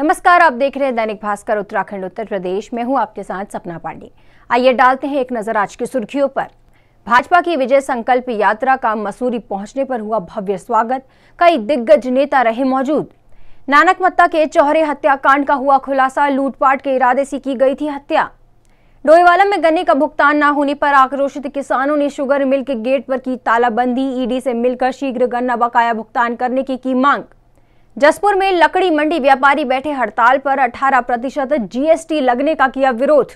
नमस्कार आप देख रहे हैं दैनिक भास्कर उत्तराखंड उत्तर प्रदेश में हूं आपके साथ सपना पांडे आइए डालते हैं एक नजर आज की सुर्खियों पर भाजपा की विजय संकल्प यात्रा का मसूरी पहुंचने पर हुआ भव्य स्वागत कई दिग्गज नेता रहे मौजूद नानक मत्ता के चौहरे हत्याकांड का हुआ खुलासा लूटपाट के इरादे से की गई थी हत्या डोईवाला में गन्ने का भुगतान न होने पर आक्रोशित किसानों ने शुगर मिल के गेट पर की तालाबंदी ईडी से मिलकर शीघ्र गन्ना बकाया भुगतान करने की की मांग जसपुर में लकड़ी मंडी व्यापारी बैठे हड़ताल पर 18 प्रतिशत जीएसटी लगने का किया विरोध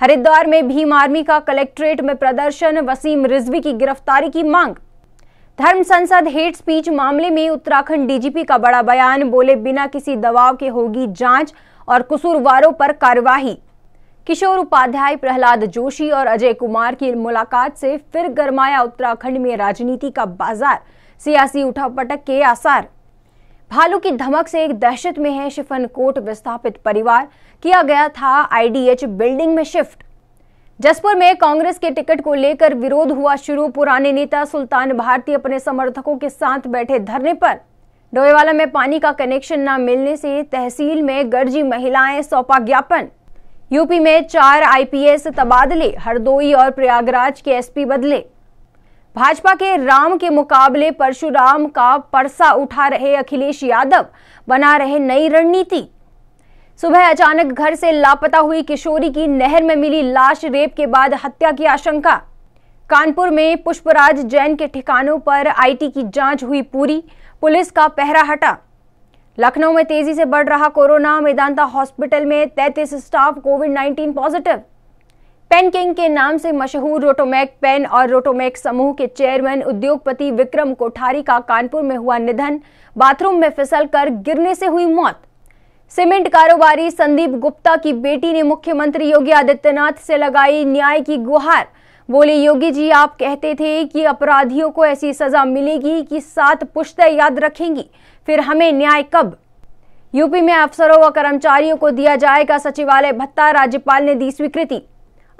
हरिद्वार में भीम आर्मी का कलेक्ट्रेट में प्रदर्शन वसीम रिजवी की गिरफ्तारी की मांग धर्म संसद हेट स्पीच मामले में उत्तराखंड डीजीपी का बड़ा बयान बोले बिना किसी दबाव के होगी जांच और कसूरवारों पर कार्यवाही किशोर उपाध्याय प्रहलाद जोशी और अजय कुमार की मुलाकात से फिर गरमाया उत्तराखंड में राजनीति का बाजार सियासी उठापटक के आसार भालू की धमक से एक दहशत में है शिफन कोट विस्थापित परिवार किया गया था आईडीएच बिल्डिंग में शिफ्ट जसपुर में कांग्रेस के टिकट को लेकर विरोध हुआ शुरू पुराने नेता सुल्तान भारती अपने समर्थकों के साथ बैठे धरने पर डोएवाला में पानी का कनेक्शन न मिलने से तहसील में गर्जी महिलाएं सौंपा ज्ञापन यूपी में चार आईपीएस तबादले हरदोई और प्रयागराज के एसपी बदले भाजपा के राम के मुकाबले परशुराम का परसा उठा रहे अखिलेश यादव बना रहे नई रणनीति सुबह अचानक घर से लापता हुई किशोरी की नहर में मिली लाश रेप के बाद हत्या की आशंका कानपुर में पुष्पराज जैन के ठिकानों पर आईटी की जांच हुई पूरी पुलिस का पहरा हटा लखनऊ में तेजी से बढ़ रहा कोरोना मेदांता हॉस्पिटल में 33 स्टाफ कोविड 19 पॉजिटिव पेन किंग के नाम से मशहूर रोटोमैक पेन और रोटोमैक समूह के चेयरमैन उद्योगपति विक्रम कोठारी का कानपुर में हुआ निधन बाथरूम में कर गिरने से हुई मौत सीमेंट कारोबारी संदीप गुप्ता की बेटी ने मुख्यमंत्री योगी आदित्यनाथ से लगाई न्याय की गुहार बोले योगी जी आप कहते थे कि अपराधियों को ऐसी सजा मिलेगी कि सात पुश्ते याद रखेंगी फिर हमें न्याय कब यूपी में अफसरों व कर्मचारियों को दिया जाएगा सचिवालय भत्ता राज्यपाल ने दी स्वीकृति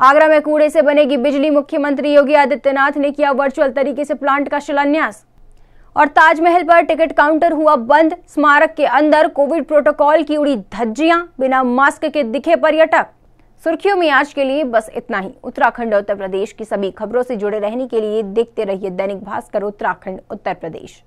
आगरा में कूड़े से बनेगी बिजली मुख्यमंत्री योगी आदित्यनाथ ने किया वर्चुअल तरीके से प्लांट का शिलान्यास और ताजमहल पर टिकट काउंटर हुआ बंद स्मारक के अंदर कोविड प्रोटोकॉल की उड़ी धज्जियां बिना मास्क के दिखे पर्यटक सुर्खियों में आज के लिए बस इतना ही उत्तराखंड और उत्तर प्रदेश की सभी खबरों से जुड़े रहने के लिए देखते रहिए दैनिक भास्कर उत्तराखंड उत्तर प्रदेश